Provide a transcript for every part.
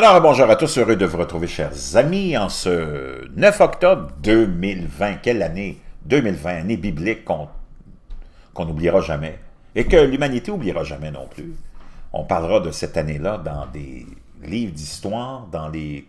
Alors, bonjour à tous, heureux de vous retrouver, chers amis, en ce 9 octobre 2020. Quelle année 2020, année biblique qu'on n'oubliera jamais et que l'humanité n'oubliera jamais non plus. On parlera de cette année-là dans des livres d'histoire, dans les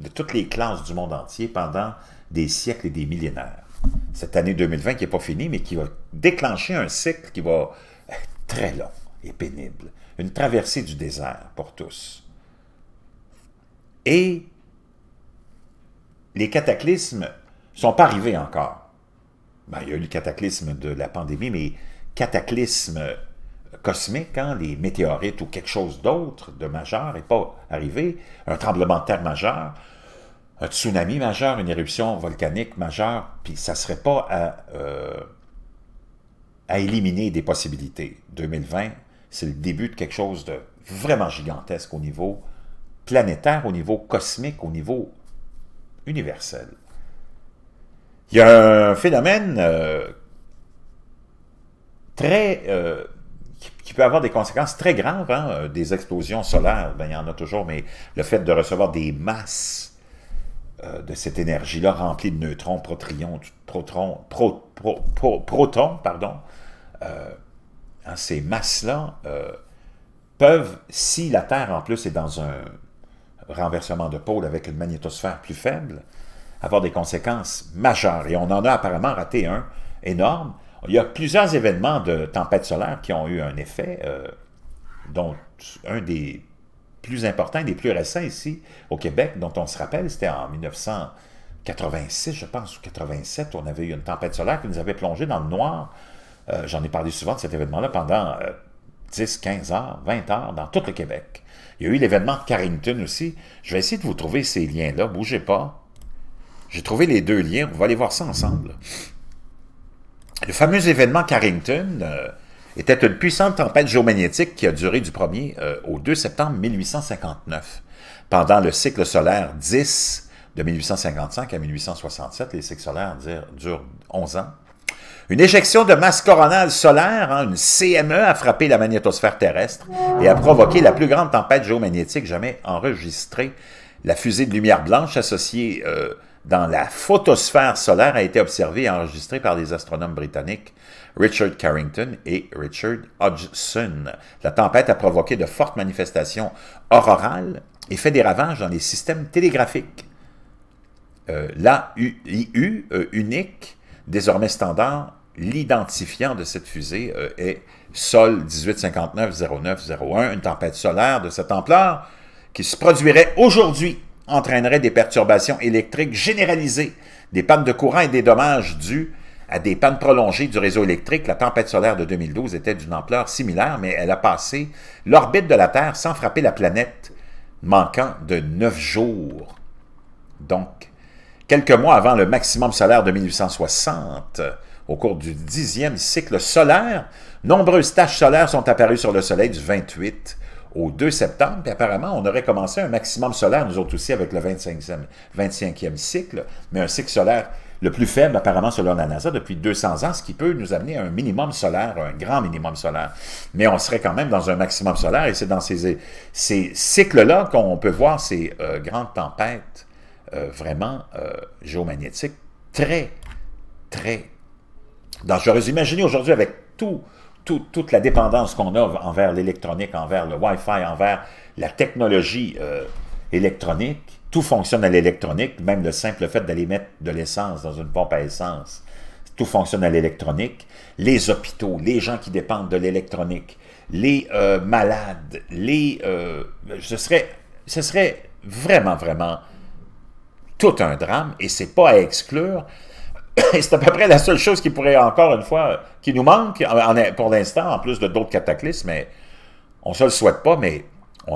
de toutes les classes du monde entier pendant des siècles et des millénaires. Cette année 2020 qui n'est pas finie, mais qui va déclencher un cycle qui va être très long et pénible. Une traversée du désert pour tous et les cataclysmes sont pas arrivés encore. Ben, il y a eu le cataclysme de la pandémie, mais cataclysme cosmique, hein, les météorites ou quelque chose d'autre de majeur n'est pas arrivé, un tremblement de terre majeur, un tsunami majeur, une éruption volcanique majeure, puis ça ne serait pas euh, à éliminer des possibilités. 2020, c'est le début de quelque chose de vraiment gigantesque au niveau planétaire, au niveau cosmique, au niveau universel. Il y a un phénomène euh, très... Euh, qui, peut avoir des conséquences très graves, hein, euh, des explosions solaires, ben, il y en a toujours, mais le fait de recevoir des masses de cette énergie-là remplie de neutrons, protrions, protons, pardon, hein, ces masses-là peuvent, si la Terre en plus est dans un renversement de pôle avec une magnétosphère plus faible, avoir des conséquences majeures. Et on en a apparemment raté un énorme. Il y a plusieurs événements de tempête solaire qui ont eu un effet, euh, dont un des plus importants, des plus récents ici au Québec, dont on se rappelle, c'était en 1986, je pense, ou 87, on avait eu une tempête solaire qui nous avait plongé dans le noir. Euh, j'en ai parlé souvent de cet événement-là pendant 10, euh, 15 heures, 20 heures dans tout le Québec. Il y a eu l'événement de Carrington aussi. Je vais essayer de vous trouver ces liens-là. Bougez pas. J'ai trouvé les deux liens. On va aller voir ça ensemble. Le fameux événement Carrington euh, était une puissante tempête géomagnétique qui a duré du 1er euh, au 2 septembre 1859. Pendant le cycle solaire 10 de 1855 à 1867, les cycles solaires durent 11 ans, une éjection de masse coronale solaire, hein, une CME, a frappé la magnétosphère terrestre et a provoqué la plus grande tempête géomagnétique jamais enregistrée. La fusée de lumière blanche associée euh, dans la photosphère solaire a été observée et enregistrée par les astronomes britanniques Richard Carrington et Richard Hodgson. La tempête a provoqué de fortes manifestations aurorales et fait des ravages dans les systèmes télégraphiques. Euh, euh unique désormais standard, l'identifiant de cette fusée euh, est Sol 1859 09 une tempête solaire de cette ampleur qui se produirait aujourd'hui entraînerait des perturbations électriques généralisées, des pannes de courant et des dommages dus à des pannes prolongées du réseau électrique. La tempête solaire de 2012 était d'une ampleur similaire, mais elle a passé l'orbite de la Terre sans frapper la planète, manquant de neuf jours. Donc, Quelques mois avant le maximum solaire de 1860, au cours du dixième cycle solaire, nombreuses taches solaires sont apparues sur le Soleil du 28 au 2 septembre, apparemment, on aurait commencé un maximum solaire, nous autres aussi, avec le 25e, 25e cycle, mais un cycle solaire le plus faible, apparemment, selon la NASA, depuis 200 ans, ce qui peut nous amener à un minimum solaire, un grand minimum solaire. Mais on serait quand même dans un maximum solaire, et c'est dans ces, ces cycles-là qu'on peut voir ces euh, grandes tempêtes euh, vraiment euh, géomagnétique très, très dangereuse. Imaginez aujourd'hui avec tout, toute la dépendance qu'on a envers l'électronique, envers le Wi-Fi, envers la technologie euh, électronique, tout fonctionne à l'électronique, même le simple fait d'aller mettre de l'essence dans une pompe à essence, tout fonctionne à l'électronique, les hôpitaux, les gens qui dépendent de l'électronique, les malades, les... ce serait vraiment, vraiment tout un drame et c'est pas à exclure. c'est à peu près la seule chose qui pourrait, encore une fois, qui nous manque pour l'instant, en plus de d'autres cataclysmes, mais on ne se le souhaite pas, mais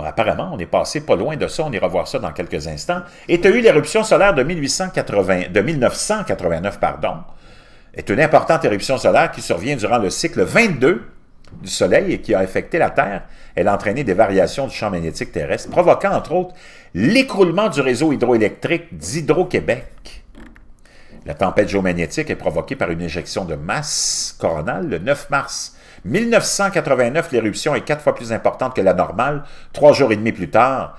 apparemment, on est passé pas loin de ça, on ira voir ça dans quelques instants. Et tu as eu l'éruption solaire de, 1880, de 1989, pardon, est une importante éruption solaire qui survient durant le cycle 22 du Soleil et qui a affecté la Terre, elle a entraîné des variations du champ magnétique terrestre, provoquant entre autres l'écroulement du réseau hydroélectrique d'Hydro-Québec. La tempête géomagnétique est provoquée par une éjection de masse coronale le 9 mars 1989. L'éruption est quatre fois plus importante que la normale. Trois jours et demi plus tard,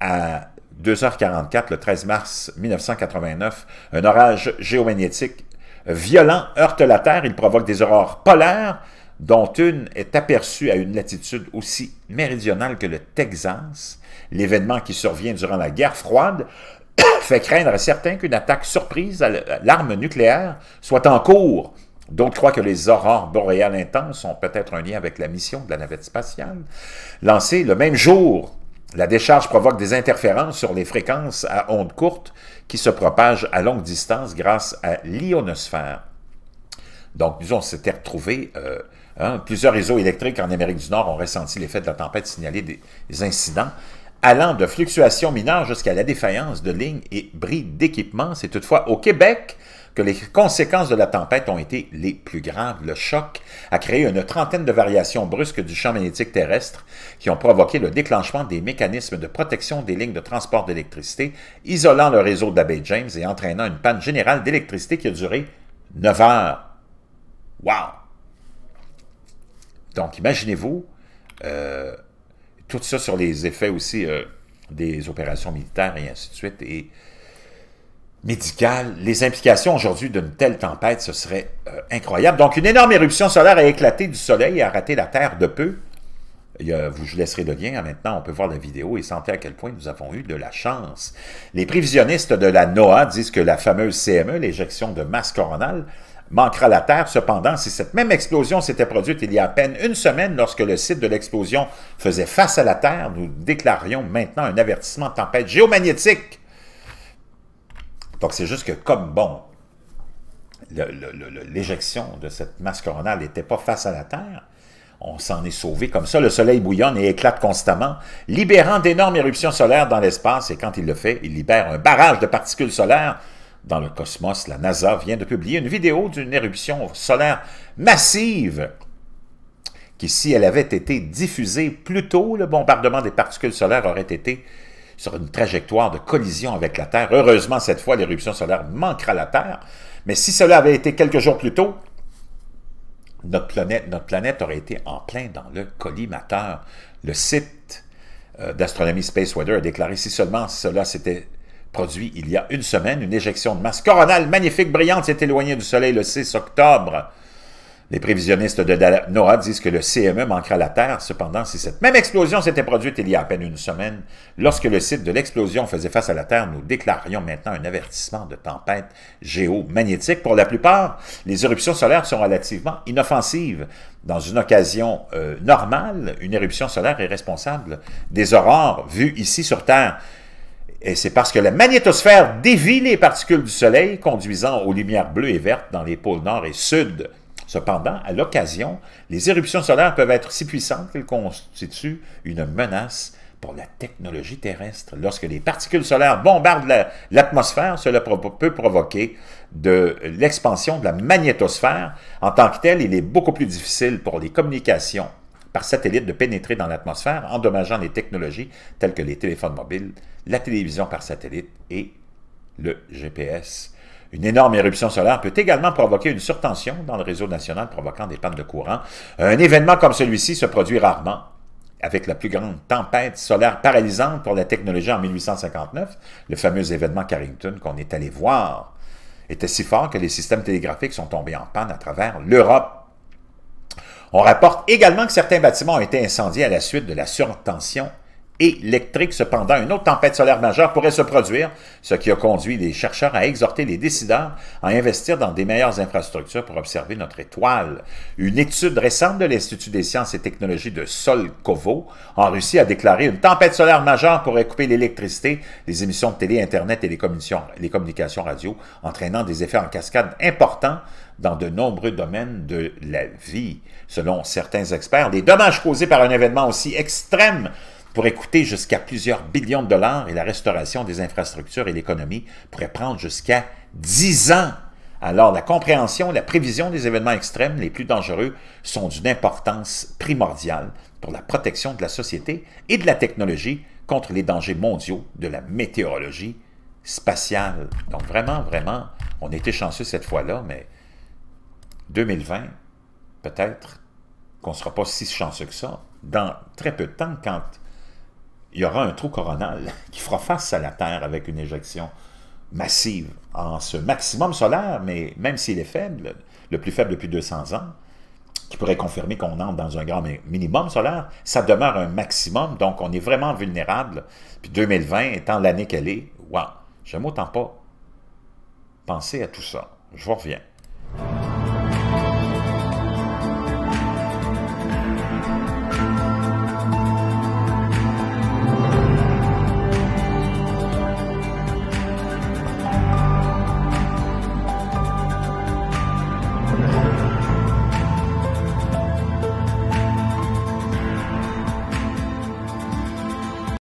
à 2h44, le 13 mars 1989, un orage géomagnétique violent heurte la Terre. Il provoque des aurores polaires dont une est aperçue à une latitude aussi méridionale que le Texas. L'événement qui survient durant la guerre froide fait craindre à certains qu'une attaque surprise à l'arme nucléaire soit en cours. D'autres croient que les aurores boréales intenses ont peut-être un lien avec la mission de la navette spatiale. Lancée le même jour, la décharge provoque des interférences sur les fréquences à ondes courtes qui se propagent à longue distance grâce à l'ionosphère. Donc, disons, on s'était retrouvé euh, Hein, plusieurs réseaux électriques en Amérique du Nord ont ressenti l'effet de la tempête signalé des, incidents allant de fluctuations mineures jusqu'à la défaillance de lignes et bris d'équipements. C'est toutefois au Québec que les conséquences de la tempête ont été les plus graves. Le choc a créé une trentaine de variations brusques du champ magnétique terrestre qui ont provoqué le déclenchement des mécanismes de protection des lignes de transport d'électricité, isolant le réseau de la baie James et entraînant une panne générale d'électricité qui a duré 9 heures. Wow! Donc, imaginez-vous euh, tout ça sur les effets aussi euh, des opérations militaires et ainsi de suite, et médicales. Les implications aujourd'hui d'une telle tempête, ce serait euh, incroyable. Donc, une énorme éruption solaire a éclaté du Soleil et a raté la Terre de peu. Je vous, je laisserai le lien. Hein, maintenant, on peut voir la vidéo et sentir à quel point nous avons eu de la chance. Les prévisionnistes de la NOAA disent que la fameuse CME, l'éjection de masse coronale, manquera la Terre. Cependant, si cette même explosion s'était produite il y a à peine une semaine lorsque le site de l'explosion faisait face à la Terre, nous déclarions maintenant un avertissement de tempête géomagnétique. Donc c'est juste que comme bon, l'éjection de cette masse coronale n'était pas face à la Terre, on s'en est sauvé comme ça. Le soleil bouillonne et éclate constamment, libérant d'énormes éruptions solaires dans l'espace. Et quand il le fait, il libère un barrage de particules solaires dans le cosmos, la NASA vient de publier une vidéo d'une éruption solaire massive qui, si elle avait été diffusée plus tôt, le bombardement des particules solaires aurait été sur une trajectoire de collision avec la Terre. Heureusement, cette fois, l'éruption solaire manquera la Terre, mais si cela avait été quelques jours plus tôt, notre planète, notre planète aurait été en plein dans le collimateur. Le site euh, d'astronomie Space Weather a déclaré si seulement cela s'était produit il y a une semaine, une éjection de masse coronale magnifique, brillante, s'est éloignée du soleil le 6 octobre. Les prévisionnistes de NOAA disent que le CME manquera la Terre. Cependant, si cette même explosion s'était produite il y a à peine une semaine, lorsque le site de l'explosion faisait face à la Terre, nous déclarions maintenant un avertissement de tempête géomagnétique. Pour la plupart, les éruptions solaires sont relativement inoffensives. Dans une occasion euh, normale, une éruption solaire est responsable des aurores vues ici sur Terre. Et c'est parce que la magnétosphère dévie les particules du Soleil, conduisant aux lumières bleues et vertes dans les pôles nord et sud. Cependant, à l'occasion, les éruptions solaires peuvent être si puissantes qu'elles constituent une menace pour la technologie terrestre. Lorsque les particules solaires bombardent l'atmosphère, cela peut provoquer de l'expansion de la magnétosphère. En tant que telle, il est beaucoup plus difficile pour les communications satellite de pénétrer dans l'atmosphère, endommageant les technologies telles que les téléphones mobiles, la télévision par satellite et le GPS. Une énorme éruption solaire peut également provoquer une surtension dans le réseau national provoquant des pannes de courant. Un événement comme celui-ci se produit rarement. Avec la plus grande tempête solaire paralysante pour la technologie en 1859, le fameux événement Carrington qu'on est allé voir était si fort que les systèmes télégraphiques sont tombés en panne à travers l'Europe. On rapporte également que certains bâtiments ont été incendiés à la suite de la surtension électrique. Cependant, une autre tempête solaire majeure pourrait se produire, ce qui a conduit les chercheurs à exhorter les décideurs à investir dans des meilleures infrastructures pour observer notre étoile. Une étude récente de l'Institut des sciences et technologies de Solkovo en Russie a déclaré une tempête solaire majeure pourrait couper l'électricité, les émissions de télé, Internet et les communications radio, entraînant des effets en cascade importants dans de nombreux domaines de la vie. Selon certains experts, les dommages causés par un événement aussi extrême pourrait coûter jusqu'à plusieurs billions de dollars et la restauration des infrastructures et l'économie pourrait prendre jusqu'à 10 ans. Alors, la compréhension, la prévision des événements extrêmes les plus dangereux sont d'une importance primordiale pour la protection de la société et de la technologie contre les dangers mondiaux de la météorologie spatiale. Donc vraiment, vraiment, on était chanceux cette fois-là, mais 2020, peut-être qu'on ne sera pas si chanceux que ça. Dans très peu de temps, quand il y aura un trou coronal qui fera face à la Terre avec une éjection massive en ce maximum solaire, mais même s'il est faible, le plus faible depuis 200 ans, qui pourrait confirmer qu'on entre dans un grand minimum solaire, ça demeure un maximum, donc on est vraiment vulnérable. Puis 2020, étant l'année qu'elle est, waouh, j'aime autant pas penser à tout ça. Je vous reviens.